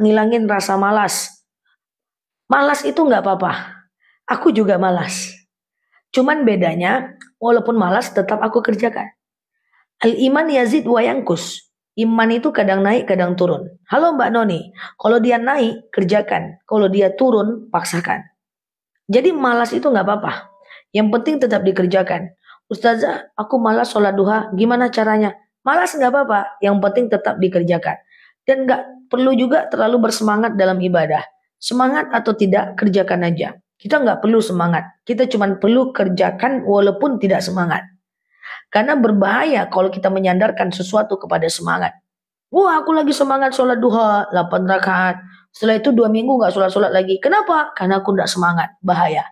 ngilangin rasa malas. Malas itu nggak apa-apa. Aku juga malas. Cuman bedanya, walaupun malas tetap aku kerjakan. Al-iman yazid Wayangkus, Iman itu kadang naik, kadang turun. Halo Mbak Noni, kalau dia naik, kerjakan. Kalau dia turun, paksakan. Jadi malas itu nggak apa-apa. Yang penting tetap dikerjakan. Ustazah, aku malas sholat duha, gimana caranya? Malas nggak apa-apa, yang penting tetap dikerjakan. Dan nggak perlu juga terlalu bersemangat dalam ibadah. Semangat atau tidak, kerjakan aja. Kita nggak perlu semangat. Kita cuma perlu kerjakan walaupun tidak semangat. Karena berbahaya kalau kita menyandarkan sesuatu kepada semangat. Wah aku lagi semangat sholat duha 8 rakaat. Setelah itu dua minggu nggak sholat-sholat lagi. Kenapa? Karena aku nggak semangat. Bahaya.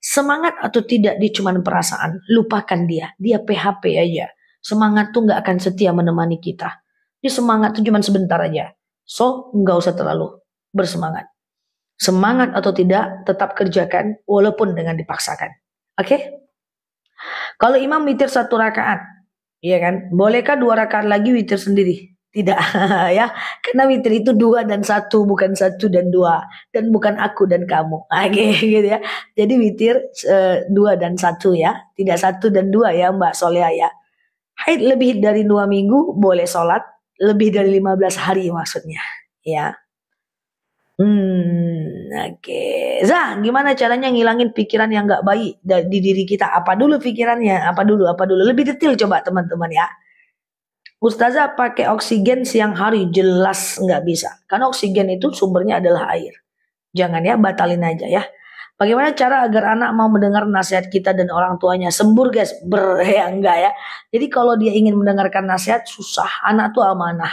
Semangat atau tidak dia cuma perasaan. Lupakan dia. Dia PHP aja. Semangat tuh nggak akan setia menemani kita. Jadi semangat itu cuma sebentar aja. So, nggak usah terlalu bersemangat. Semangat atau tidak, tetap kerjakan walaupun dengan dipaksakan. Oke? Okay? Kalau imam witir satu rakaat, ya kan? Bolehkah dua rakaat lagi witir sendiri? Tidak, ya. Karena witir itu dua dan satu, bukan satu dan dua, dan bukan aku dan kamu. Oke, okay, gitu ya. Jadi witir e, dua dan satu ya, tidak satu dan dua ya, Mbak Solea ya. Haid lebih dari dua minggu boleh sholat, lebih dari 15 hari maksudnya ya. Hmm, oke. Okay. Zah, gimana caranya ngilangin pikiran yang gak baik di diri kita? Apa dulu pikirannya? Apa dulu? Apa dulu? Lebih detail coba teman-teman ya. Ustazah pakai oksigen siang hari jelas nggak bisa. Karena oksigen itu sumbernya adalah air. Jangan ya batalin aja ya. Bagaimana cara agar anak mau mendengar nasihat kita dan orang tuanya? Sembur guys, ber ya enggak ya. Jadi kalau dia ingin mendengarkan nasihat susah, anak tuh amanah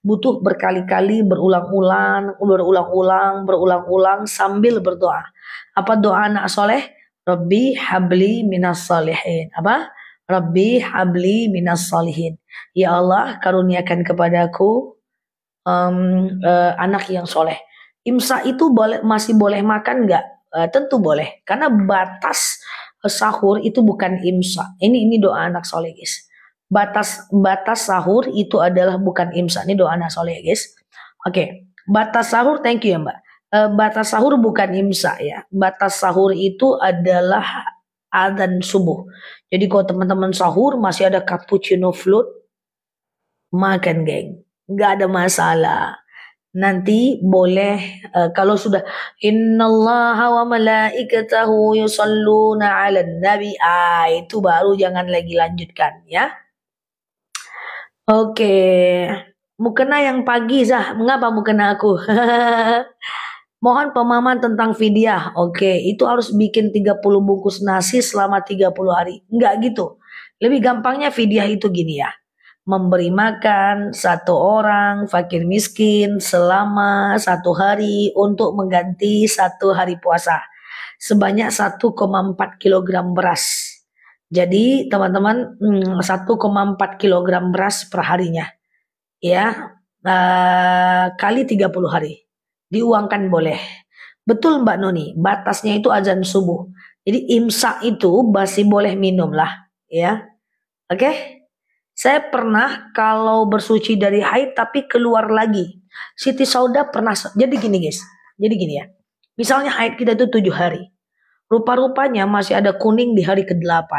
butuh berkali-kali berulang-ulang, berulang-ulang, berulang-ulang sambil berdoa. Apa doa anak soleh? Rabbi habli minas salihin. Apa? Rabbi habli minas salihin. Ya Allah karuniakan kepadaku um, uh, anak yang soleh. Imsa itu boleh masih boleh makan nggak? Uh, tentu boleh karena batas eh, sahur itu bukan imsak. Ini ini doa anak soleh guys. Batas batas sahur itu adalah bukan imsak. Ini doa anak soleh guys. Oke, okay. batas sahur thank you ya Mbak. Uh, batas sahur bukan imsak ya. Batas sahur itu adalah adzan subuh. Jadi kalau teman-teman sahur masih ada cappuccino float, makan geng. Gak ada masalah nanti boleh uh, kalau sudah innallaha wa malaikatahu yusalluna 'alan nabi ah, itu baru jangan lagi lanjutkan ya Oke okay. mukena yang pagi sah? mengapa mukena aku Mohon pemahaman tentang fidyah. Oke, okay. itu harus bikin 30 bungkus nasi selama 30 hari. Enggak gitu. Lebih gampangnya fidyah itu gini ya memberi makan satu orang fakir miskin selama satu hari untuk mengganti satu hari puasa sebanyak 1,4 kg beras. Jadi teman-teman 1,4 hmm, kg beras perharinya ya uh, kali 30 hari diuangkan boleh. Betul Mbak Noni, batasnya itu azan subuh. Jadi imsak itu masih boleh minum lah ya. Oke? Okay? Saya pernah kalau bersuci dari haid tapi keluar lagi. Siti Sauda pernah. Jadi gini guys. Jadi gini ya. Misalnya haid kita itu tujuh hari. Rupa-rupanya masih ada kuning di hari ke-8.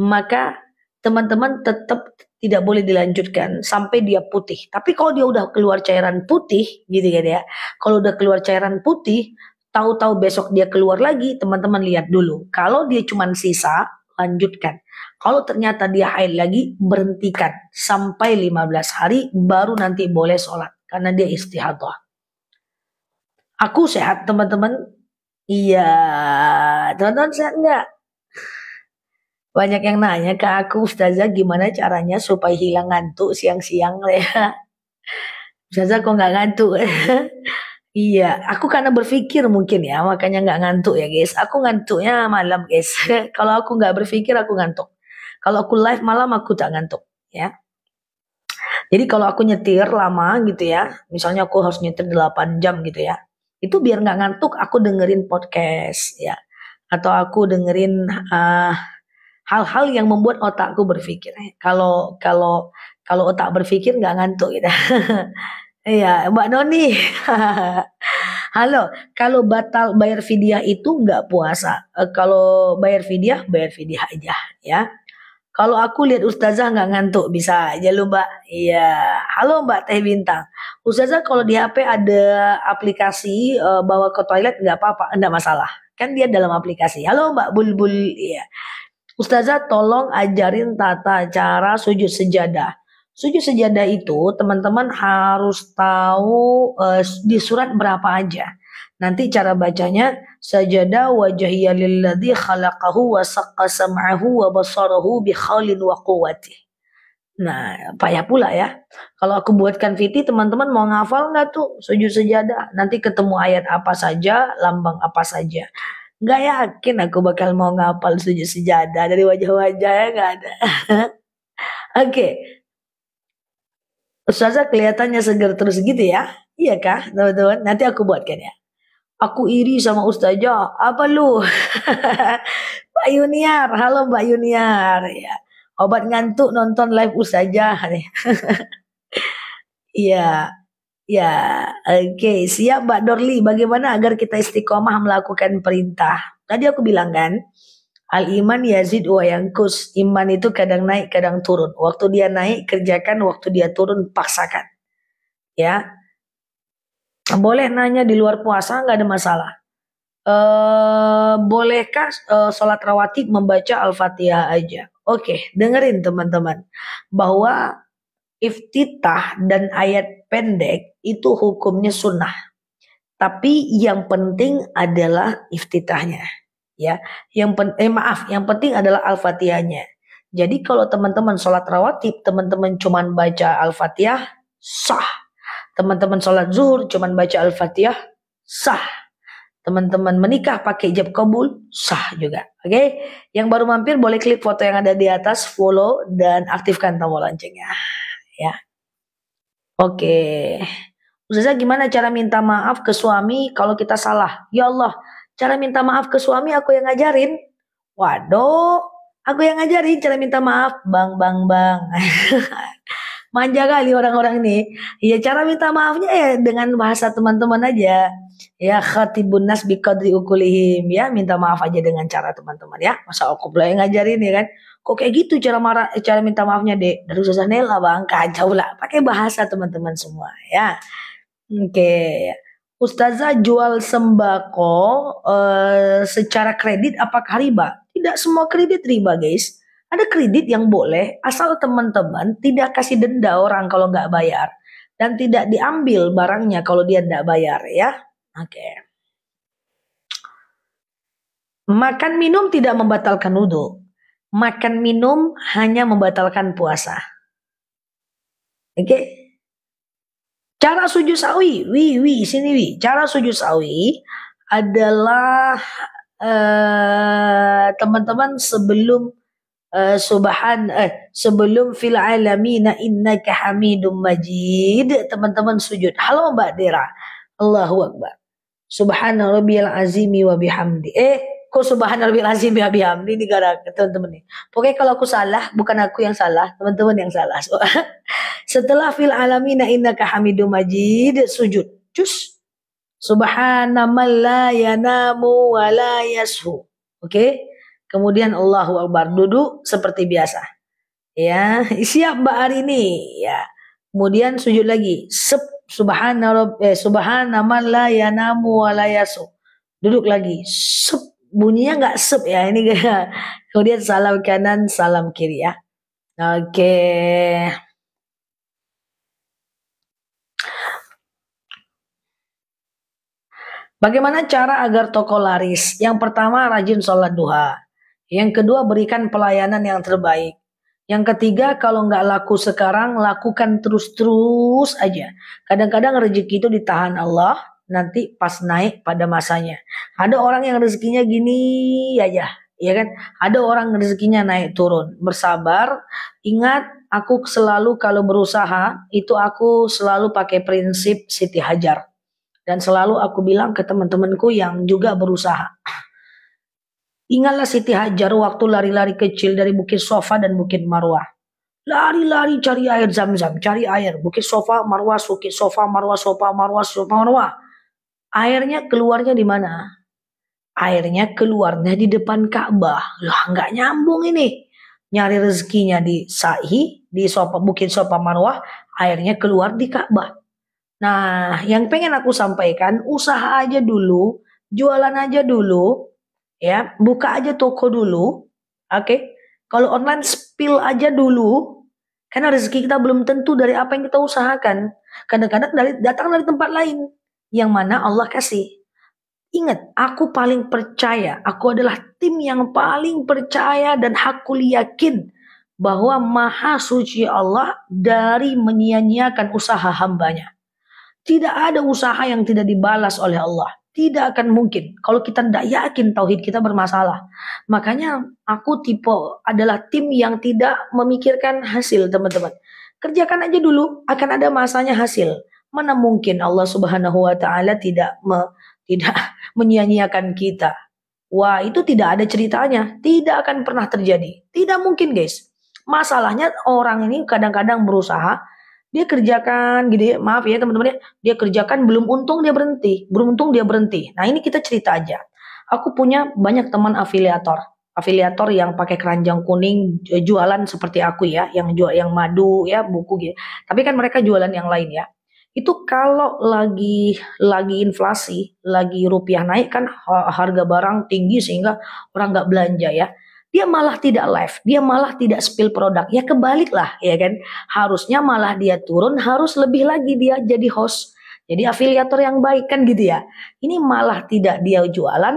Maka teman-teman tetap tidak boleh dilanjutkan sampai dia putih. Tapi kalau dia udah keluar cairan putih gitu kan ya. Kalau udah keluar cairan putih, tahu-tahu besok dia keluar lagi, teman-teman lihat dulu. Kalau dia cuma sisa, lanjutkan. Kalau ternyata dia haid lagi, berhentikan sampai 15 hari baru nanti boleh sholat karena dia istihadah. Aku sehat teman-teman. Iya, teman-teman sehat enggak? Banyak yang nanya ke aku, Ustazah gimana caranya supaya hilang ngantuk siang-siang ya. Ustazah kok nggak ngantuk? Iya, aku karena berpikir mungkin ya, makanya nggak ngantuk ya guys. Aku ngantuknya malam guys. Kalau aku nggak berpikir, aku ngantuk. Kalau aku live malam aku tak ngantuk ya. Jadi kalau aku nyetir lama gitu ya, misalnya aku harus nyetir 8 jam gitu ya, itu biar nggak ngantuk aku dengerin podcast ya, atau aku dengerin hal ah, hal-hal yang membuat otakku berpikir. Kalau kalau kalau otak berpikir nggak ngantuk gitu. Iya, Mbak Noni. Halo, kalau batal bayar fidyah itu nggak puasa. Eh, kalau bayar fidyah, bayar fidyah aja ya. Kalau aku lihat ustazah nggak ngantuk bisa aja lu mbak. Iya. Halo mbak Teh Bintang. Ustazah kalau di HP ada aplikasi uh, bawa ke toilet nggak apa-apa, nggak masalah. Kan dia dalam aplikasi. Halo mbak Bulbul. Iya. Ustazah tolong ajarin tata cara sujud sejadah. Sujud sejadah itu teman-teman harus tahu uh, di surat berapa aja. Nanti cara bacanya sajada wajahiyya lilladhi khalaqahu wa saqqa sam'ahu wa basarahu bi khalin wa quwati. Nah, payah pula ya. Kalau aku buatkan fiti, teman-teman mau ngafal nggak tuh sujud sejadah? Nanti ketemu ayat apa saja, lambang apa saja. Nggak yakin aku bakal mau ngafal sujud sejadah dari wajah wajah ya nggak ada. Oke. Okay. Ustazah kelihatannya seger terus gitu ya? Iya kah, teman-teman? Nanti aku buatkan ya. Aku iri sama Ustazah. Apa lu? Pak Yuniar, halo Mbak Yuniar. Ya. Obat ngantuk nonton live Ustazah. Iya. ya, oke. Okay. Siap Mbak Dorli, bagaimana agar kita istiqomah melakukan perintah? Tadi aku bilang kan, Al iman yazid wa yangkus. Iman itu kadang naik, kadang turun. Waktu dia naik kerjakan, waktu dia turun paksakan. Ya, boleh nanya di luar puasa nggak ada masalah. E, bolehkah e, sholat rawatib membaca al-fatihah aja? Oke, dengerin teman-teman bahwa iftitah dan ayat pendek itu hukumnya sunnah. Tapi yang penting adalah iftitahnya, ya. Yang pen, eh maaf, yang penting adalah al-fatihahnya. Jadi kalau teman-teman sholat rawatib, teman-teman cuman baca al-fatihah sah Teman-teman sholat zuhur cuman baca Al-Fatihah, sah. Teman-teman menikah pakai ijab kabul, sah juga. Oke, okay? yang baru mampir boleh klik foto yang ada di atas, follow dan aktifkan tombol loncengnya. Ya. Oke. Okay. Ustazah gimana cara minta maaf ke suami kalau kita salah? Ya Allah, cara minta maaf ke suami aku yang ngajarin. Waduh, aku yang ngajarin cara minta maaf, bang, bang, bang. manja kali orang-orang ini. Ya cara minta maafnya ya dengan bahasa teman-teman aja. Ya khatibun nas biqadri ukulihim ya minta maaf aja dengan cara teman-teman ya. Masa aku pula yang ngajarin ya kan. Kok kayak gitu cara marah cara minta maafnya, deh. Dari susah nela, Bang. Kacau lah. Pakai bahasa teman-teman semua ya. Oke. Okay. Ustazah jual sembako uh, secara kredit apakah riba? Tidak semua kredit riba, guys ada kredit yang boleh asal teman-teman tidak kasih denda orang kalau nggak bayar dan tidak diambil barangnya kalau dia nggak bayar ya. Oke. Makan minum tidak membatalkan wudhu. Makan minum hanya membatalkan puasa. Oke. Cara sujud sawi, wi wi sini wi. Cara sujud sawi adalah eh, teman-teman uh, teman -teman sebelum uh, subhan uh, sebelum fil alamina innaka hamidum majid teman-teman sujud halo Mbak Dera Allahu akbar subhana rabbiyal azimi wa bihamdi eh kok Subhanallah rabbiyal azimi wa bihamdi ini gara teman-teman nih pokoknya kalau aku salah bukan aku yang salah teman-teman yang salah so, setelah fil alamina innaka hamidum majid sujud cus Subhanallah ya la yanamu wa la yashu oke okay? Kemudian Allahu Akbar duduk seperti biasa. Ya, siap Mbak ini, Ya. Kemudian sujud lagi. sub Subhanallah rabb eh, subhana man Duduk lagi. sub bunyinya nggak sub ya. Ini kemudian salam kanan, salam kiri ya. Oke. Bagaimana cara agar toko laris? Yang pertama rajin sholat duha. Yang kedua, berikan pelayanan yang terbaik. Yang ketiga, kalau nggak laku sekarang, lakukan terus-terus aja. Kadang-kadang rezeki itu ditahan Allah, nanti pas naik pada masanya. Ada orang yang rezekinya gini aja, ya kan? Ada orang rezekinya naik turun. Bersabar, ingat aku selalu kalau berusaha, itu aku selalu pakai prinsip Siti Hajar. Dan selalu aku bilang ke teman-temanku yang juga berusaha Ingatlah Siti Hajar waktu lari-lari kecil dari Bukit Sofa dan Bukit Marwah. Lari-lari cari air zam-zam, cari air. Bukit Sofa, Marwah, Bukit Sofa, Marwah, Sofa, Marwah, Sofa, Marwah. Airnya keluarnya di mana? Airnya keluarnya di depan Ka'bah. Lah nggak nyambung ini. Nyari rezekinya di Sa'i, di Sofa, Bukit Sofa, Marwah. Airnya keluar di Ka'bah. Nah, yang pengen aku sampaikan, usaha aja dulu, jualan aja dulu, ya buka aja toko dulu oke okay? kalau online spill aja dulu karena rezeki kita belum tentu dari apa yang kita usahakan kadang-kadang dari datang dari tempat lain yang mana Allah kasih ingat aku paling percaya aku adalah tim yang paling percaya dan hakul yakin bahwa maha suci Allah dari menyia-nyiakan usaha hambanya tidak ada usaha yang tidak dibalas oleh Allah tidak akan mungkin kalau kita tidak yakin tauhid kita bermasalah. Makanya aku tipe adalah tim yang tidak memikirkan hasil teman-teman. Kerjakan aja dulu, akan ada masanya hasil. Mana mungkin Allah Subhanahu wa taala tidak me, tidak menyia-nyiakan kita. Wah, itu tidak ada ceritanya. Tidak akan pernah terjadi. Tidak mungkin, guys. Masalahnya orang ini kadang-kadang berusaha dia kerjakan gitu ya maaf ya teman-teman ya dia kerjakan belum untung dia berhenti belum untung dia berhenti nah ini kita cerita aja aku punya banyak teman afiliator afiliator yang pakai keranjang kuning eh, jualan seperti aku ya yang jual yang madu ya buku gitu tapi kan mereka jualan yang lain ya itu kalau lagi lagi inflasi lagi rupiah naik kan harga barang tinggi sehingga orang nggak belanja ya dia malah tidak live, dia malah tidak spill produk. Ya kebaliklah, ya kan? Harusnya malah dia turun, harus lebih lagi dia jadi host, jadi afiliator yang baik kan gitu ya. Ini malah tidak dia jualan,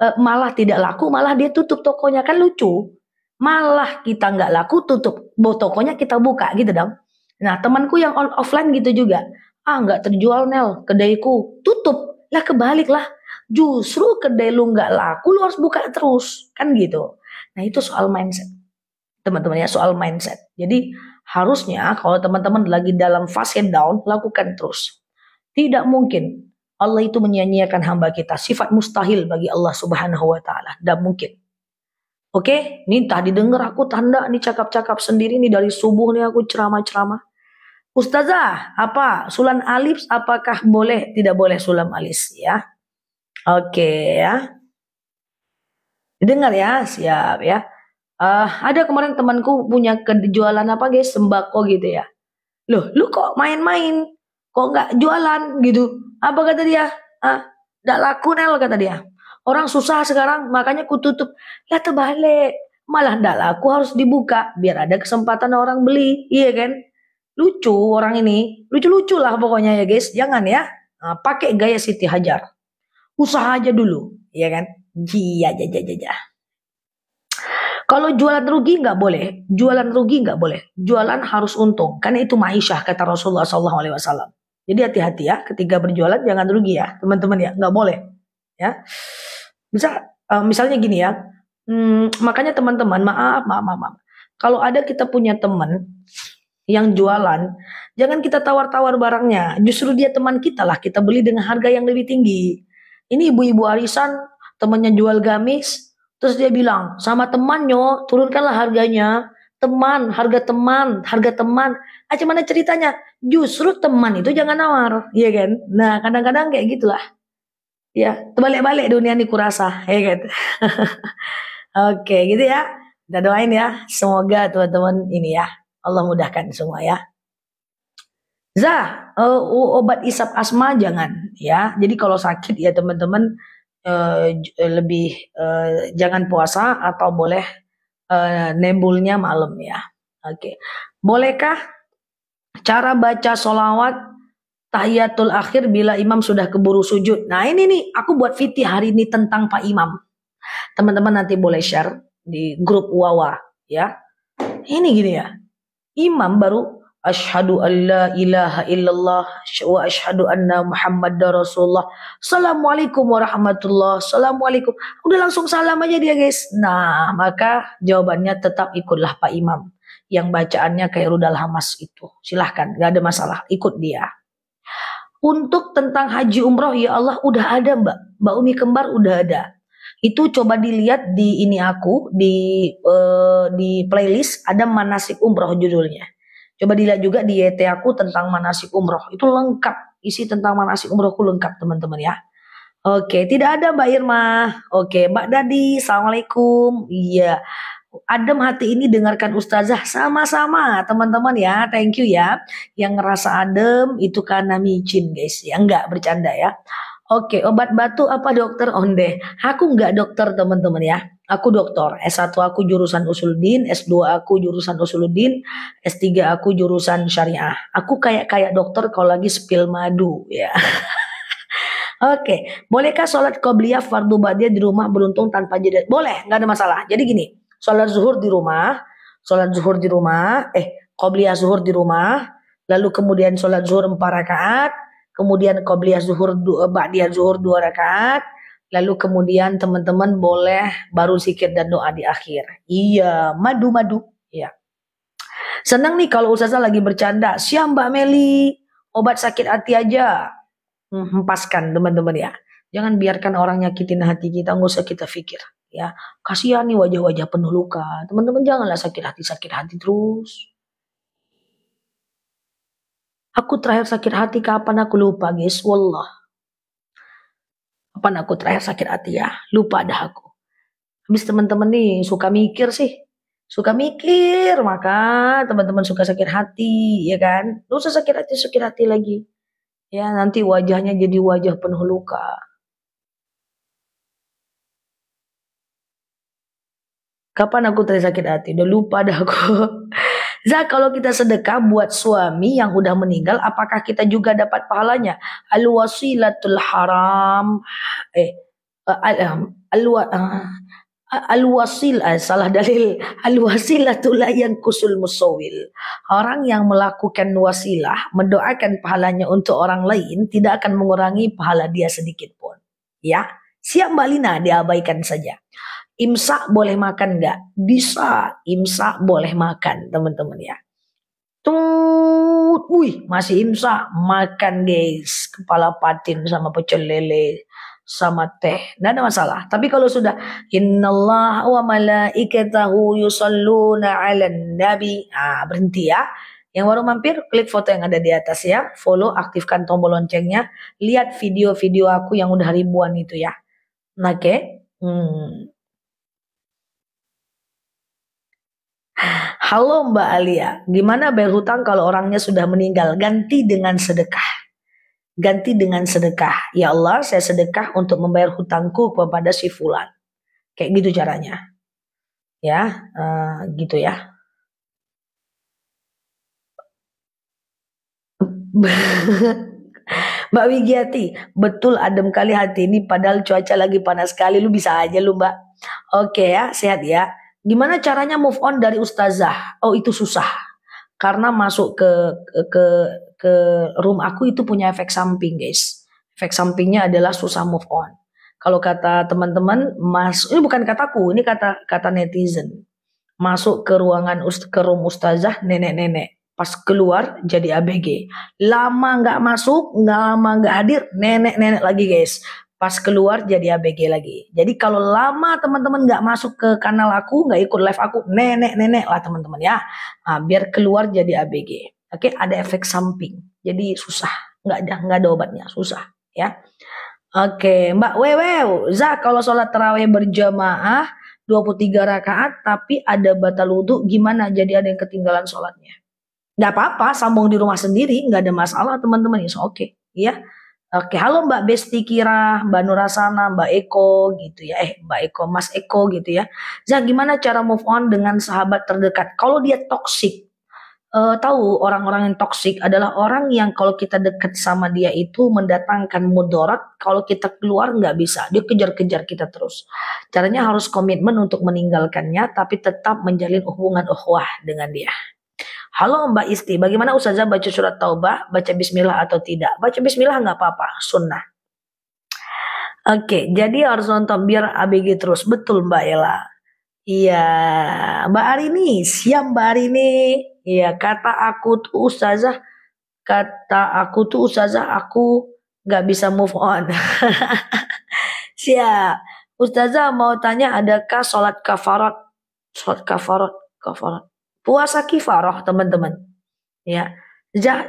eh, malah tidak laku, malah dia tutup tokonya kan lucu. Malah kita nggak laku, tutup tokonya kita buka gitu dong. Nah temanku yang on offline gitu juga, ah nggak terjual Nel, kedaiku tutup. Lah kebalik lah, justru kedai lu nggak laku, lu harus buka terus kan gitu. Nah itu soal mindset. Teman-teman ya soal mindset. Jadi harusnya kalau teman-teman lagi dalam fase down lakukan terus. Tidak mungkin Allah itu menyanyiakan hamba kita. Sifat mustahil bagi Allah subhanahu wa ta'ala. Tidak mungkin. Oke, okay? ini tadi dengar aku tanda nih cakap-cakap sendiri nih dari subuh nih aku ceramah-ceramah. Ustazah, apa sulan alif apakah boleh? Tidak boleh sulam alis ya. Oke okay, ya. Dengar ya, siap ya. Uh, ada kemarin temanku punya kejualan apa guys, sembako gitu ya. Loh, lu kok main-main? Kok nggak jualan gitu? Apa kata dia? Ah, nggak laku Nel kata dia. Orang susah sekarang, makanya ku tutup. Lah terbalik, malah nggak laku harus dibuka biar ada kesempatan orang beli iya kan lucu orang ini lucu-lucu lah pokoknya ya guys jangan ya nah, pakai gaya Siti Hajar usaha aja dulu iya kan Iya, ya, ya, ya, ya. Kalau jualan rugi nggak boleh, jualan rugi nggak boleh. Jualan harus untung, karena itu maishah kata Rasulullah SAW. Jadi hati-hati ya, ketika berjualan jangan rugi ya, teman-teman ya, nggak boleh. Ya, bisa uh, eh, misalnya gini ya, hmm, makanya teman-teman maaf, maaf, maaf, maaf. Kalau ada kita punya teman yang jualan, jangan kita tawar-tawar barangnya. Justru dia teman kita lah, kita beli dengan harga yang lebih tinggi. Ini ibu-ibu arisan temannya jual gamis terus dia bilang sama temannya turunkanlah harganya teman harga teman harga teman aja ah, mana ceritanya justru teman itu jangan nawar ya kan nah kadang-kadang kayak gitulah ya terbalik-balik dunia ini kurasa ya kan oke gitu ya kita doain ya semoga teman-teman ini ya Allah mudahkan semua ya Zah, eh, obat isap asma jangan ya. Jadi kalau sakit ya teman-teman Eh, eh, lebih eh, jangan puasa atau boleh uh, nembulnya malam ya. Oke, bolehkah cara baca solawat tahiyatul akhir bila imam sudah keburu sujud. Nah ini nih aku buat fiti hari ini tentang Pak Imam. Teman-teman nanti boleh share di grup Wawa ya. Ini gini ya. Imam baru Ashadu an la ilaha illallah wa ashhadu anna Muhammadar Rasulullah. Assalamualaikum warahmatullahi Assalamualaikum. Udah langsung salam aja dia guys. Nah maka jawabannya tetap ikutlah Pak Imam. Yang bacaannya kayak rudal Hamas itu. Silahkan gak ada masalah ikut dia. Untuk tentang haji umroh ya Allah udah ada mbak. Mbak Umi Kembar udah ada itu coba dilihat di ini aku di uh, di playlist ada manasik umroh judulnya Coba dilihat juga di YT aku tentang manasik umroh. Itu lengkap. Isi tentang manasik umrohku lengkap teman-teman ya. Oke, tidak ada Mbak Irma. Oke, Mbak Dadi, Assalamualaikum. Iya, adem hati ini dengarkan Ustazah sama-sama teman-teman ya. Thank you ya. Yang ngerasa adem itu karena micin guys. Ya enggak, bercanda ya. Oke, obat batu apa dokter onde? Oh, aku nggak dokter teman-teman ya. Aku dokter. S1 aku jurusan usul din, S2 aku jurusan usuluddin, S3 aku jurusan syariah. Aku kayak kayak dokter kalau lagi spill madu ya. Oke, bolehkah sholat qobliyah fardu badia di rumah beruntung tanpa jeda? Boleh, nggak ada masalah. Jadi gini, sholat zuhur di rumah, sholat zuhur di rumah, eh qobliyah zuhur di rumah, lalu kemudian sholat zuhur empat rakaat, kemudian qobliyah zuhur eh, ba'diyah zuhur dua rakaat lalu kemudian teman-teman boleh baru sikit dan doa di akhir iya madu-madu ya senang nih kalau ustazah lagi bercanda siang mbak Meli obat sakit hati aja hmm, hempaskan teman-teman ya. Jangan biarkan orang nyakitin hati kita, nggak usah kita pikir. Ya, kasihan nih wajah-wajah penuh luka. Teman-teman janganlah sakit hati, sakit hati terus. Aku terakhir sakit hati kapan aku lupa guys, wallah. Kapan aku terakhir sakit hati ya, lupa dah aku. Habis teman-teman nih suka mikir sih, suka mikir maka teman-teman suka sakit hati ya kan lu usah sakit hati sakit hati lagi ya nanti wajahnya jadi wajah penuh luka kapan aku terakhir sakit hati udah lupa dah aku Zah, kalau kita sedekah buat suami yang udah meninggal apakah kita juga dapat pahalanya? Al wasilatul haram eh, eh al, al, al eh, wasil eh, salah dalil al wasilatul yang kusul musawil. Orang yang melakukan wasilah mendoakan pahalanya untuk orang lain tidak akan mengurangi pahala dia sedikit pun. Ya, siap Mbak Lina diabaikan saja. Imsak boleh makan nggak? Bisa, imsak boleh makan teman-teman ya. tuh wih masih imsak, makan guys. Kepala patin sama pecel lele sama teh. nggak ada masalah. Tapi kalau sudah Innallah wa malaikatahu yusalluna ala nabi. Ah, berhenti ya. Yang baru mampir, klik foto yang ada di atas ya. Follow, aktifkan tombol loncengnya. Lihat video-video aku yang udah ribuan itu ya. Oke. Okay? Hmm. Halo Mbak Alia, gimana bayar hutang kalau orangnya sudah meninggal? Ganti dengan sedekah. Ganti dengan sedekah. Ya Allah, saya sedekah untuk membayar hutangku kepada si fulan. Kayak gitu caranya. Ya, uh, gitu ya. Mbak Wigiati, betul adem kali hati ini padahal cuaca lagi panas sekali. Lu bisa aja lu Mbak. Oke ya, sehat ya. Gimana caranya move on dari ustazah? Oh itu susah. Karena masuk ke ke ke room aku itu punya efek samping guys. Efek sampingnya adalah susah move on. Kalau kata teman-teman, mas ini bukan kataku, ini kata kata netizen. Masuk ke ruangan ust ke room ustazah nenek-nenek. Pas keluar jadi ABG. Lama nggak masuk, nggak lama nggak hadir, nenek-nenek lagi guys pas keluar jadi ABG lagi. Jadi kalau lama teman-teman nggak masuk ke kanal aku, nggak ikut live aku, nenek-nenek lah teman-teman ya. Nah, biar keluar jadi ABG. Oke, ada efek samping. Jadi susah, nggak ada nggak ada obatnya, susah ya. Oke, Mbak Wewe Za kalau sholat terawih berjamaah 23 rakaat tapi ada batal wudhu gimana? Jadi ada yang ketinggalan sholatnya. Nggak apa-apa, sambung di rumah sendiri, nggak ada masalah teman-teman, ya oke, ya. Oke, halo Mbak Besti Kira, Mbak Nurasana, Mbak Eko gitu ya. Eh, Mbak Eko, Mas Eko gitu ya. Zah, gimana cara move on dengan sahabat terdekat? Kalau dia toksik, eh, tahu orang-orang yang toksik adalah orang yang kalau kita dekat sama dia itu mendatangkan mudarat, kalau kita keluar nggak bisa. Dia kejar-kejar kita terus. Caranya harus komitmen untuk meninggalkannya tapi tetap menjalin hubungan ukhuwah dengan dia. Halo Mbak Isti, bagaimana Ustazah baca surat Taubah, baca Bismillah atau tidak? Baca Bismillah nggak apa-apa, sunnah. Oke, jadi harus nonton biar ABG terus. Betul Mbak Ella. Iya, Mbak Arini, siap Mbak Arini. Iya, kata aku tuh Ustazah, kata aku tuh Ustazah, aku nggak bisa move on. siap. Ustazah mau tanya adakah sholat kafarat? Sholat kafarat, kafarat Puasa kifarah teman-teman. Ya,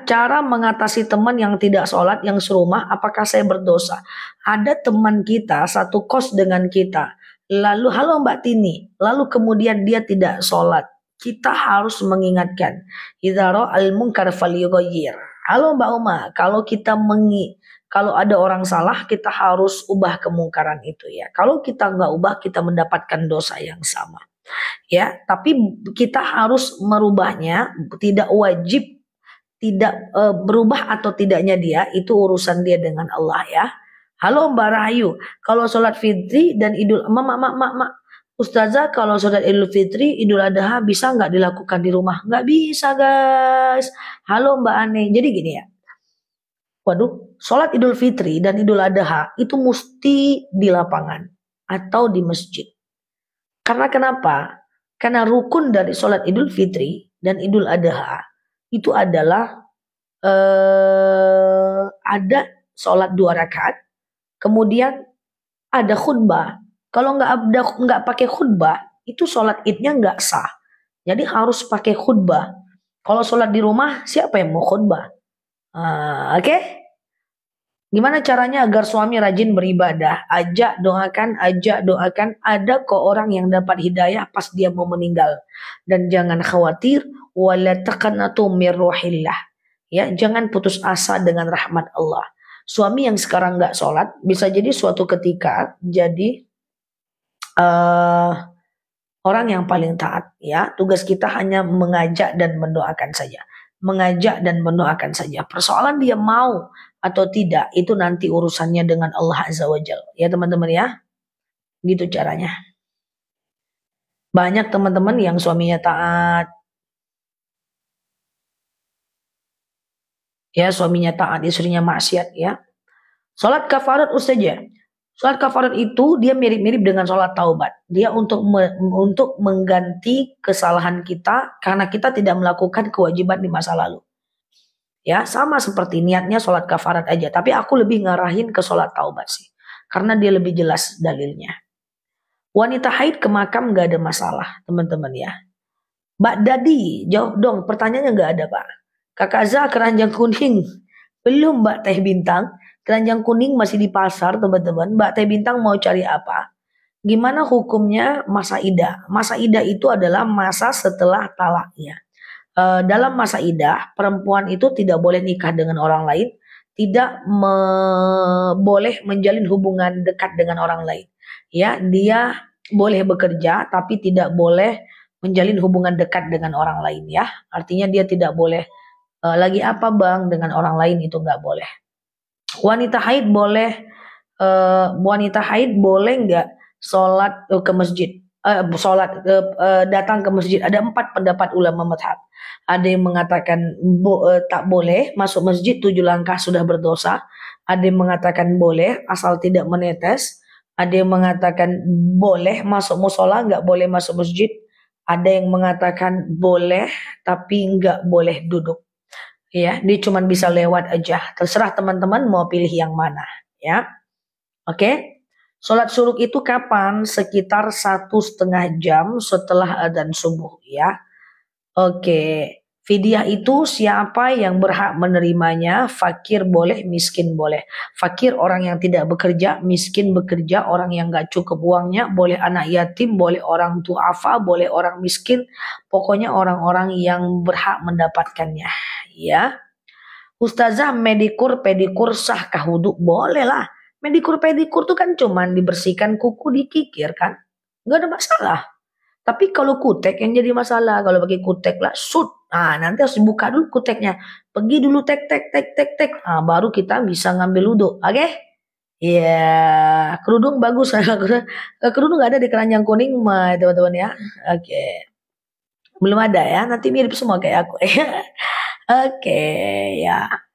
cara mengatasi teman yang tidak sholat, yang serumah, apakah saya berdosa? Ada teman kita, satu kos dengan kita, lalu halo Mbak Tini, lalu kemudian dia tidak sholat. Kita harus mengingatkan, idaro al munkar Halo Mbak Uma, kalau kita mengi, kalau ada orang salah, kita harus ubah kemungkaran itu ya. Kalau kita nggak ubah, kita mendapatkan dosa yang sama ya tapi kita harus merubahnya tidak wajib tidak e, berubah atau tidaknya dia itu urusan dia dengan Allah ya halo Mbak Rahayu kalau sholat fitri dan idul mak mak mak mak Ustazah kalau sholat idul fitri idul adha bisa nggak dilakukan di rumah nggak bisa guys halo Mbak Ane jadi gini ya waduh sholat idul fitri dan idul adha itu mesti di lapangan atau di masjid karena kenapa? Karena rukun dari sholat Idul Fitri dan Idul Adha itu adalah eh, ada sholat dua rakaat, kemudian ada khutbah. Kalau nggak ada nggak pakai khutbah, itu sholat idnya nggak sah. Jadi harus pakai khutbah. Kalau sholat di rumah, siapa yang mau khutbah? Uh, Oke? Okay? Gimana caranya agar suami rajin beribadah? Ajak doakan, ajak doakan. Ada kok orang yang dapat hidayah pas dia mau meninggal. Dan jangan khawatir, wala Ya, jangan putus asa dengan rahmat Allah. Suami yang sekarang nggak sholat bisa jadi suatu ketika jadi uh, orang yang paling taat. Ya, tugas kita hanya mengajak dan mendoakan saja mengajak dan mendoakan saja. Persoalan dia mau atau tidak itu nanti urusannya dengan Allah Azza wa Jal. Ya teman-teman ya. Gitu caranya. Banyak teman-teman yang suaminya taat. Ya suaminya taat, istrinya maksiat ya. sholat kafarat ustaja. Ya. sholat kafarat itu dia mirip-mirip dengan sholat taubat. Dia untuk me, untuk mengganti kesalahan kita karena kita tidak melakukan kewajiban di masa lalu. Ya, sama seperti niatnya sholat kafarat aja. Tapi aku lebih ngarahin ke sholat taubat sih. Karena dia lebih jelas dalilnya. Wanita haid ke makam nggak ada masalah, teman-teman ya. Mbak Dadi, jawab dong. Pertanyaannya nggak ada, Pak. Kakak Za keranjang kuning. Belum Mbak Teh Bintang. Keranjang kuning masih di pasar, teman-teman. Mbak Teh Bintang mau cari apa? Gimana hukumnya masa ida? Masa ida itu adalah masa setelah talaknya uh, dalam masa idah perempuan itu tidak boleh nikah dengan orang lain, tidak me boleh menjalin hubungan dekat dengan orang lain. Ya, dia boleh bekerja tapi tidak boleh menjalin hubungan dekat dengan orang lain ya. Artinya dia tidak boleh uh, lagi apa bang dengan orang lain itu nggak boleh. Wanita haid boleh uh, wanita haid boleh nggak sholat ke masjid? uh, sholat ke uh, datang ke masjid ada empat pendapat ulama madhab ada yang mengatakan bo, uh, tak boleh masuk masjid tujuh langkah sudah berdosa ada yang mengatakan boleh asal tidak menetes ada yang mengatakan boleh masuk musola nggak boleh masuk masjid ada yang mengatakan boleh tapi nggak boleh duduk ya dia cuma bisa lewat aja terserah teman-teman mau pilih yang mana ya oke okay? Sholat suruk itu kapan? Sekitar satu setengah jam setelah adzan subuh ya. Oke, fidyah itu siapa yang berhak menerimanya? Fakir boleh, miskin boleh. Fakir orang yang tidak bekerja, miskin bekerja, orang yang gak cukup uangnya, boleh anak yatim, boleh orang tuafa, boleh orang miskin. Pokoknya orang-orang yang berhak mendapatkannya ya. Ustazah medikur pedikur sahkah wudhu? Boleh lah Pedikur pedikur tuh kan cuman dibersihkan kuku dikikir kan, nggak ada masalah. Tapi kalau kutek yang jadi masalah, kalau pakai kutek lah, shoot. Nah, nanti harus dibuka dulu kuteknya. Pergi dulu tek tek tek tek tek. Nah, baru kita bisa ngambil ludo. Oke? Okay? Iya, yeah. kerudung bagus. kerudung nggak ada di keranjang kuning, teman-teman ya. Oke. Okay. Belum ada ya, nanti mirip semua kayak aku. Ya. Oke, okay, ya. Yeah.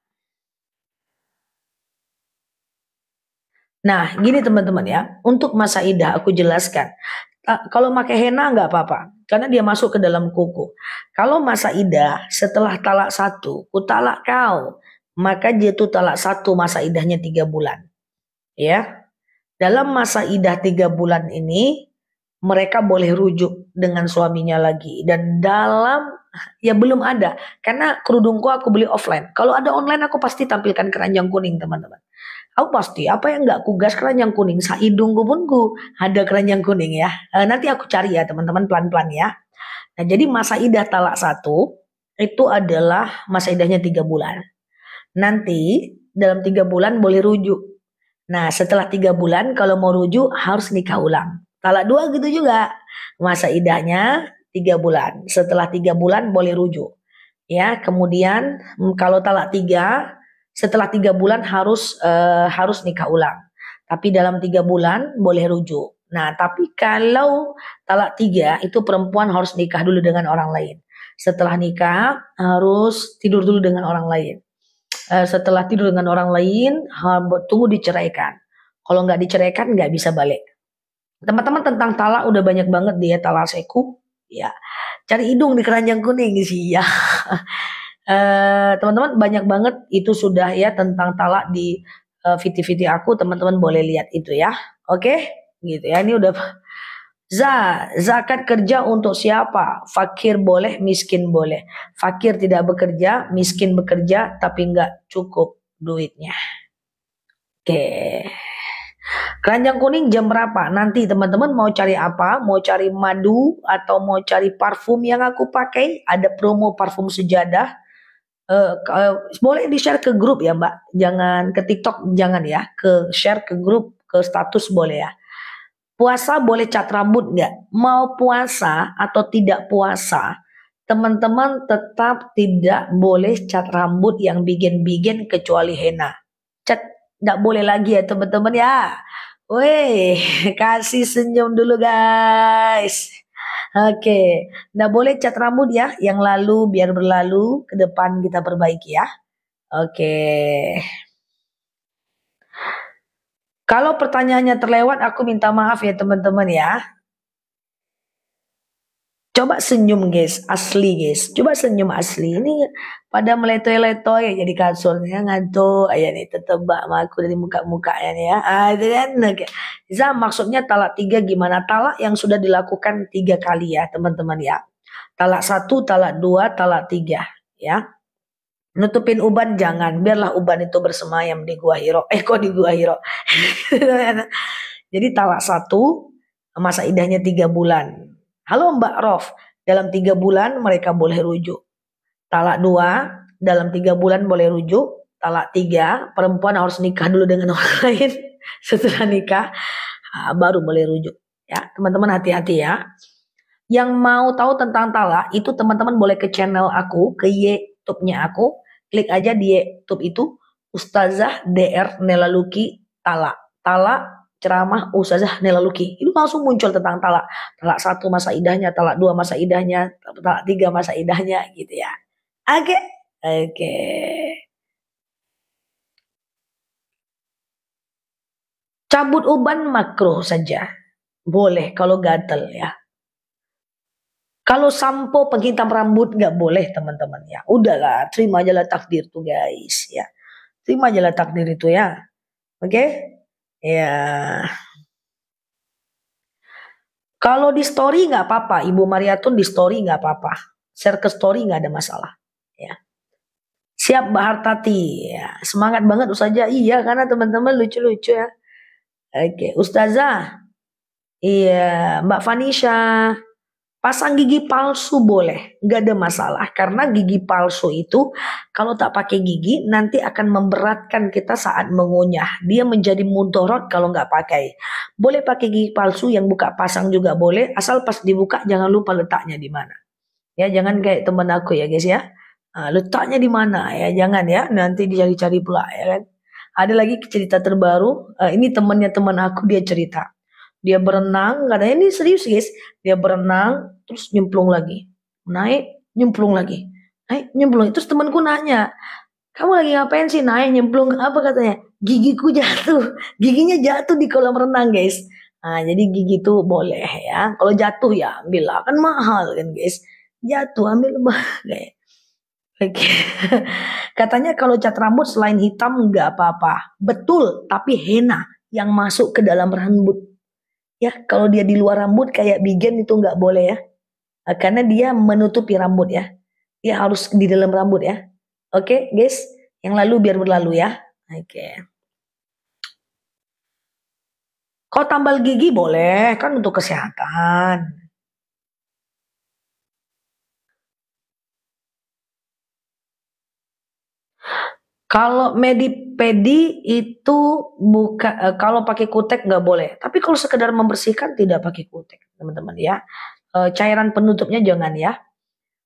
Nah, gini teman-teman ya, untuk masa idah aku jelaskan. Ah, kalau pakai henna nggak apa-apa, karena dia masuk ke dalam kuku. Kalau masa idah setelah talak satu, ku talak kau, maka dia talak satu masa idahnya tiga bulan. Ya, dalam masa idah tiga bulan ini mereka boleh rujuk dengan suaminya lagi dan dalam ya belum ada karena kerudungku aku beli offline. Kalau ada online aku pasti tampilkan keranjang kuning teman-teman. Aku pasti apa yang nggak kugas keranjang kuning, gue pun gue ada keranjang kuning ya. E, nanti aku cari ya teman-teman pelan-pelan ya. Nah jadi masa idah talak satu itu adalah masa idahnya tiga bulan. Nanti dalam tiga bulan boleh rujuk. Nah setelah tiga bulan kalau mau rujuk harus nikah ulang. Talak dua gitu juga. Masa idahnya tiga bulan. Setelah tiga bulan boleh rujuk. Ya kemudian kalau talak tiga setelah tiga bulan harus uh, harus nikah ulang. Tapi dalam tiga bulan boleh rujuk. Nah, tapi kalau talak tiga itu perempuan harus nikah dulu dengan orang lain. Setelah nikah harus tidur dulu dengan orang lain. Uh, setelah tidur dengan orang lain tunggu diceraikan. Kalau nggak diceraikan nggak bisa balik. Teman-teman tentang talak udah banyak banget dia ya, talak seku. Ya, cari hidung di keranjang kuning sih ya. Eh, teman-teman uh, banyak banget itu sudah ya tentang talak di eh, viti-viti aku teman-teman boleh lihat itu ya oke okay? gitu ya ini udah Za, zakat kerja untuk siapa? Fakir boleh, miskin boleh. Fakir tidak bekerja, miskin bekerja, tapi nggak cukup duitnya. Oke. Okay. Keranjang kuning jam berapa? Nanti teman-teman mau cari apa? Mau cari madu atau mau cari parfum yang aku pakai? Ada promo parfum sejadah. Eh, boleh di share ke grup ya mbak jangan ke TikTok jangan ya ke share ke grup ke status boleh ya puasa boleh cat rambut nggak mau puasa atau tidak puasa teman-teman tetap tidak boleh cat rambut yang bikin-bikin kecuali henna cat nggak boleh lagi ya teman-teman ya Weh, kasih senyum dulu guys. Oke, nah boleh cat rambut ya, yang lalu biar berlalu, ke depan kita perbaiki ya. Oke. Kalau pertanyaannya terlewat, aku minta maaf ya teman-teman ya. Coba senyum guys, asli guys. Coba senyum asli. Ini pada meletoy-letoy jadi kasurnya ngantuk. Ayah nih tetebak sama aku dari muka-mukanya nih ya. Ah, kan. maksudnya talak tiga gimana? Talak yang sudah dilakukan tiga kali ya teman-teman ya. Talak satu, talak dua, talak tiga ya. Nutupin uban jangan, biarlah uban itu bersemayam di gua hiro. Eh kok di gua hiro? Jadi talak satu, masa idahnya tiga bulan. Halo Mbak Rof, dalam tiga bulan mereka boleh rujuk. Talak dua, dalam tiga bulan boleh rujuk. Talak tiga, perempuan harus nikah dulu dengan orang lain. Setelah nikah, baru boleh rujuk. Ya, teman-teman hati-hati ya. Yang mau tahu tentang talak, itu teman-teman boleh ke channel aku, ke YouTube-nya aku. Klik aja di YouTube itu, Ustazah DR Nelaluki Talak. Talak ceramah Ustazah Nela Luki itu langsung muncul tentang talak talak satu masa idahnya talak dua masa idahnya talak tiga masa idahnya gitu ya oke okay. oke okay. cabut uban makro saja boleh kalau gatel ya kalau sampo penghitam rambut nggak boleh teman-teman ya udahlah terima aja lah takdir tuh guys ya terima aja lah takdir itu ya oke okay? Ya. Kalau di story nggak apa-apa, Ibu maria Mariatun di story nggak apa-apa. Share ke story nggak ada masalah. Ya. Siap Mbak Hartati. Ya. Semangat banget usaha Iya karena teman-teman lucu-lucu ya. Oke, Ustazah. Iya, Mbak Vanisha. Pasang gigi palsu boleh, nggak ada masalah karena gigi palsu itu kalau tak pakai gigi nanti akan memberatkan kita saat mengunyah. Dia menjadi mudorot kalau nggak pakai. Boleh pakai gigi palsu yang buka pasang juga boleh, asal pas dibuka jangan lupa letaknya di mana. Ya jangan kayak teman aku ya guys ya. Ah, letaknya di mana ya jangan ya nanti dicari-cari pula ya kan. Ada lagi cerita terbaru. Ah, ini temannya teman aku dia cerita dia berenang katanya ini serius guys dia berenang terus nyemplung lagi naik nyemplung lagi naik nyemplung terus temanku nanya kamu lagi ngapain sih naik nyemplung apa katanya gigiku jatuh giginya jatuh di kolam renang guys nah jadi gigi tuh boleh ya kalau jatuh ya ambil lah kan mahal kan guys jatuh ambil kayak Katanya kalau cat rambut selain hitam nggak apa-apa. Betul, tapi henna yang masuk ke dalam rambut ya kalau dia di luar rambut kayak bigen itu nggak boleh ya eh, karena dia menutupi rambut ya dia harus di dalam rambut ya oke okay, guys yang lalu biar berlalu ya oke okay. Kau tambal gigi boleh, kan untuk kesehatan. Kalau medipedi itu buka e, kalau pakai kutek nggak boleh. Tapi kalau sekedar membersihkan tidak pakai kutek, teman-teman ya. E, cairan penutupnya jangan ya.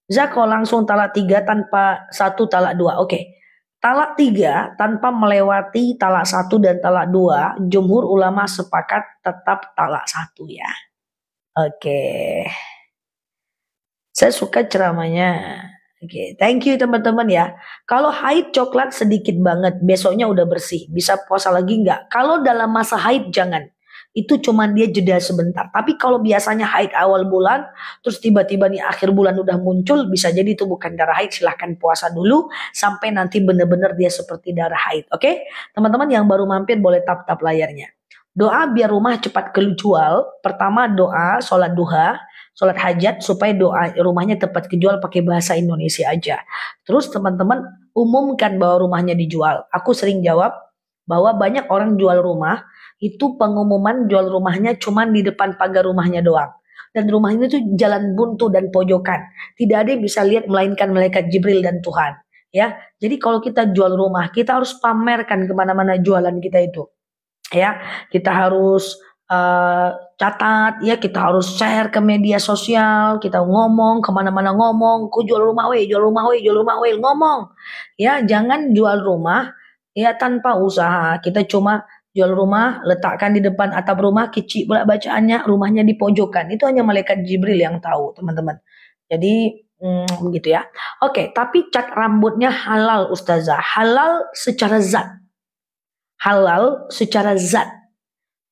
Zako langsung talak tiga tanpa satu talak dua. Oke. Okay. Talak tiga tanpa melewati talak satu dan talak dua, jumhur ulama sepakat tetap talak satu ya. Oke. Okay. Saya suka ceramahnya. Oke, okay, thank you teman-teman ya. Kalau haid coklat sedikit banget, besoknya udah bersih. Bisa puasa lagi nggak? Kalau dalam masa haid jangan. Itu cuman dia jeda sebentar. Tapi kalau biasanya haid awal bulan, terus tiba-tiba nih akhir bulan udah muncul, bisa jadi itu bukan darah haid. Silahkan puasa dulu sampai nanti bener-bener dia seperti darah haid. Oke, okay? teman-teman yang baru mampir boleh tap-tap layarnya. Doa biar rumah cepat keluar. Pertama doa sholat duha sholat hajat supaya doa rumahnya tepat kejual pakai bahasa Indonesia aja. Terus teman-teman umumkan bahwa rumahnya dijual. Aku sering jawab bahwa banyak orang jual rumah itu pengumuman jual rumahnya cuman di depan pagar rumahnya doang. Dan rumah ini tuh jalan buntu dan pojokan. Tidak ada yang bisa lihat melainkan malaikat Jibril dan Tuhan. Ya, jadi kalau kita jual rumah, kita harus pamerkan kemana-mana jualan kita itu. Ya, kita harus Eh, catat ya kita harus share ke media sosial kita ngomong kemana-mana ngomong ku jual rumah we jual rumah we jual rumah we ngomong ya jangan jual rumah ya tanpa usaha kita cuma jual rumah letakkan di depan atap rumah kecil pula bacaannya rumahnya di pojokan itu hanya malaikat Jibril yang tahu teman-teman jadi hmm, begitu ya oke tapi cat rambutnya halal ustazah halal secara zat halal secara zat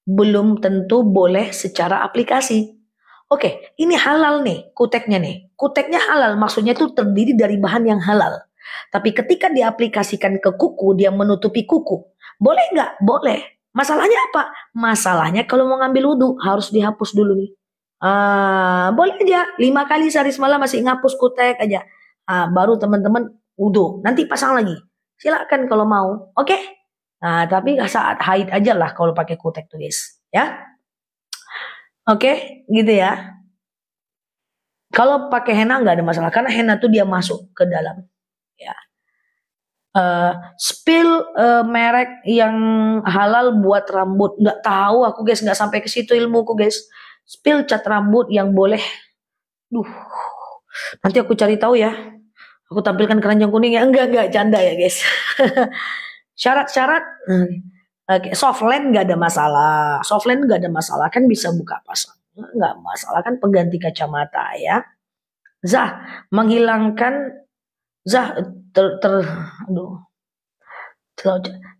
belum tentu boleh secara aplikasi. Oke, ini halal nih kuteknya nih. Kuteknya halal maksudnya itu terdiri dari bahan yang halal. Tapi ketika diaplikasikan ke kuku, dia menutupi kuku. Boleh nggak? Boleh. Masalahnya apa? Masalahnya kalau mau ngambil wudhu harus dihapus dulu nih. Ah, boleh aja lima kali sehari semalam masih ngapus kutek aja. Ah, baru teman-teman wudhu. Nanti pasang lagi. Silakan kalau mau. Oke? Okay? Nah, tapi saat haid aja lah kalau pakai kutek tuh guys, ya. Oke, gitu ya. Kalau pakai henna nggak ada masalah karena henna tuh dia masuk ke dalam, ya. Uh, spill uh, merek yang halal buat rambut nggak tahu aku guys nggak sampai ke situ ilmuku guys spill cat rambut yang boleh duh nanti aku cari tahu ya aku tampilkan keranjang kuning ya enggak enggak canda ya guys Syarat-syarat hmm, okay. soft land nggak ada masalah, soft land nggak ada masalah kan bisa buka pasar, nggak masalah kan pengganti kacamata ya. Zah menghilangkan Zah ter, ter aduh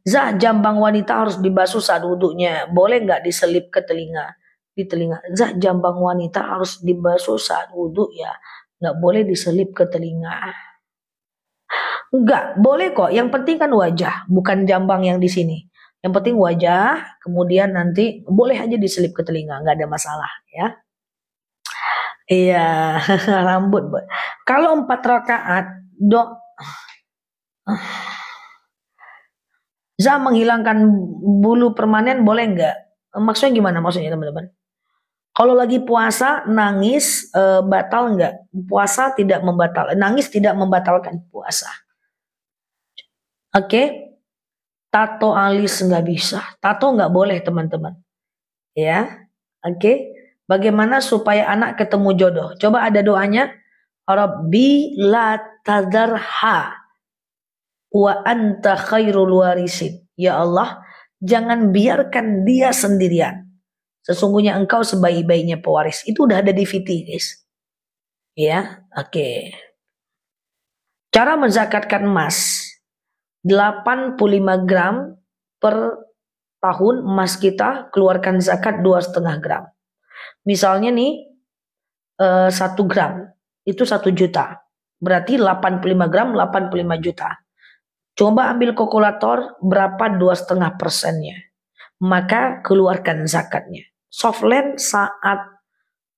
Zah jambang wanita harus dibasuh saat wudhunya. Boleh nggak diselip ke telinga? Di telinga. Zah jambang wanita harus dibasuh saat wudhu ya. Nggak boleh diselip ke telinga. Enggak, boleh kok. Yang penting kan wajah, bukan jambang yang di sini. Yang penting wajah, kemudian nanti boleh aja diselip ke telinga, nggak ada masalah ya. Iya, rambut. Kalau empat rakaat, dok, za menghilangkan bulu permanen boleh nggak? Maksudnya gimana maksudnya teman-teman? Kalau lagi puasa, nangis e, batal nggak? Puasa tidak membatalkan nangis tidak membatalkan puasa. Oke, tato alis nggak bisa, tato nggak boleh teman-teman. Ya, oke. Bagaimana supaya anak ketemu jodoh? Coba ada doanya. Rabbi la tadarha wa anta khairul warisin. Ya Allah, jangan biarkan dia sendirian. Sesungguhnya engkau sebaik-baiknya pewaris. Itu udah ada di VT, guys. Ya, oke. Okay. Cara menzakatkan emas. 85 gram per tahun emas kita keluarkan zakat 2,5 gram. Misalnya nih 1 eh, gram itu 1 juta. Berarti 85 gram 85 juta. Coba ambil kalkulator berapa 2,5 persennya. Maka keluarkan zakatnya. Softland saat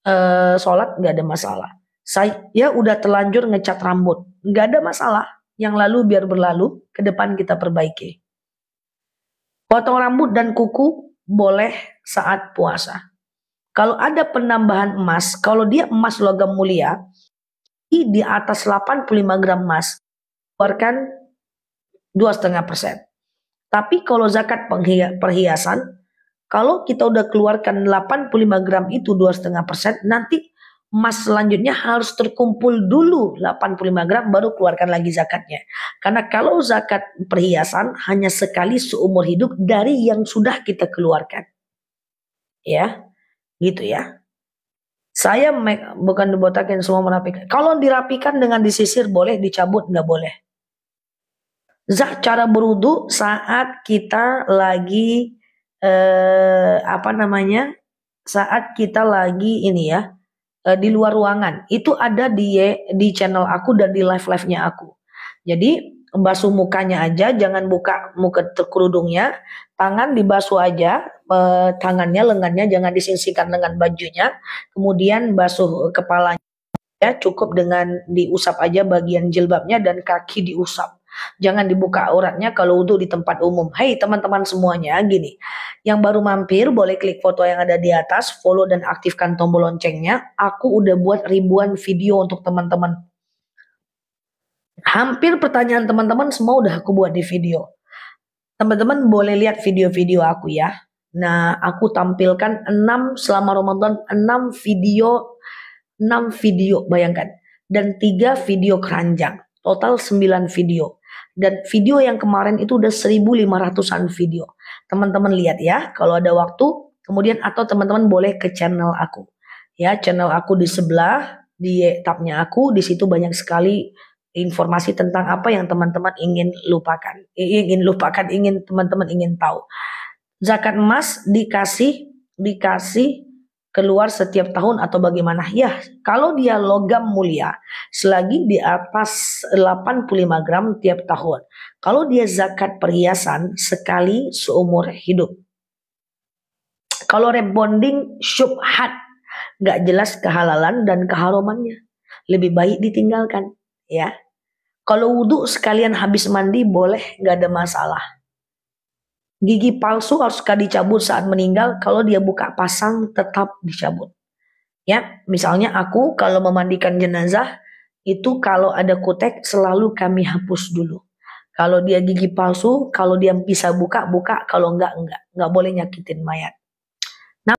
uh, eh, sholat nggak ada masalah. Saya ya udah telanjur ngecat rambut nggak ada masalah yang lalu biar berlalu, ke depan kita perbaiki. Potong rambut dan kuku boleh saat puasa. Kalau ada penambahan emas, kalau dia emas logam mulia, di atas 85 gram emas, keluarkan 2,5 persen. Tapi kalau zakat perhiasan, kalau kita udah keluarkan 85 gram itu 2,5 persen, nanti emas selanjutnya harus terkumpul dulu 85 gram baru keluarkan lagi zakatnya. Karena kalau zakat perhiasan hanya sekali seumur hidup dari yang sudah kita keluarkan. Ya. Gitu ya. Saya bukan dibotakin semua merapikan. Kalau dirapikan dengan disisir boleh, dicabut nggak boleh. Zah cara berudu saat kita lagi eh, apa namanya? Saat kita lagi ini ya uh, di luar ruangan. Itu ada di di channel aku dan di live-live-nya aku. Jadi basuh mukanya aja, jangan buka muka terkerudungnya tangan dibasuh aja, eh, tangannya, lengannya jangan disingsikan dengan bajunya, kemudian basuh kepalanya ya cukup dengan diusap aja bagian jilbabnya dan kaki diusap. Jangan dibuka auratnya kalau wudhu di tempat umum. Hey teman-teman semuanya, gini. Yang baru mampir boleh klik foto yang ada di atas, follow dan aktifkan tombol loncengnya. Aku udah buat ribuan video untuk teman-teman. Hampir pertanyaan teman-teman semua udah aku buat di video. Teman-teman boleh lihat video-video aku ya. Nah, aku tampilkan 6 selama Ramadan 6 video 6 video bayangkan dan 3 video keranjang total 9 video. Dan video yang kemarin itu udah 1500-an video. Teman-teman lihat ya kalau ada waktu. Kemudian atau teman-teman boleh ke channel aku. Ya, channel aku di sebelah di tabnya aku di situ banyak sekali informasi tentang apa yang teman-teman ingin lupakan, ingin lupakan, ingin teman-teman ingin tahu. Zakat emas dikasih dikasih keluar setiap tahun atau bagaimana? Ya, kalau dia logam mulia selagi di atas 85 gram tiap tahun. Kalau dia zakat perhiasan sekali seumur hidup. Kalau rebonding syubhat nggak jelas kehalalan dan keharumannya. Lebih baik ditinggalkan, ya. Kalau wudhu sekalian habis mandi boleh nggak ada masalah Gigi palsu haruskah dicabut saat meninggal? Kalau dia buka pasang tetap dicabut. Ya, misalnya aku kalau memandikan jenazah itu kalau ada kutek selalu kami hapus dulu. Kalau dia gigi palsu, kalau dia bisa buka, buka. Kalau enggak, enggak. Enggak boleh nyakitin mayat.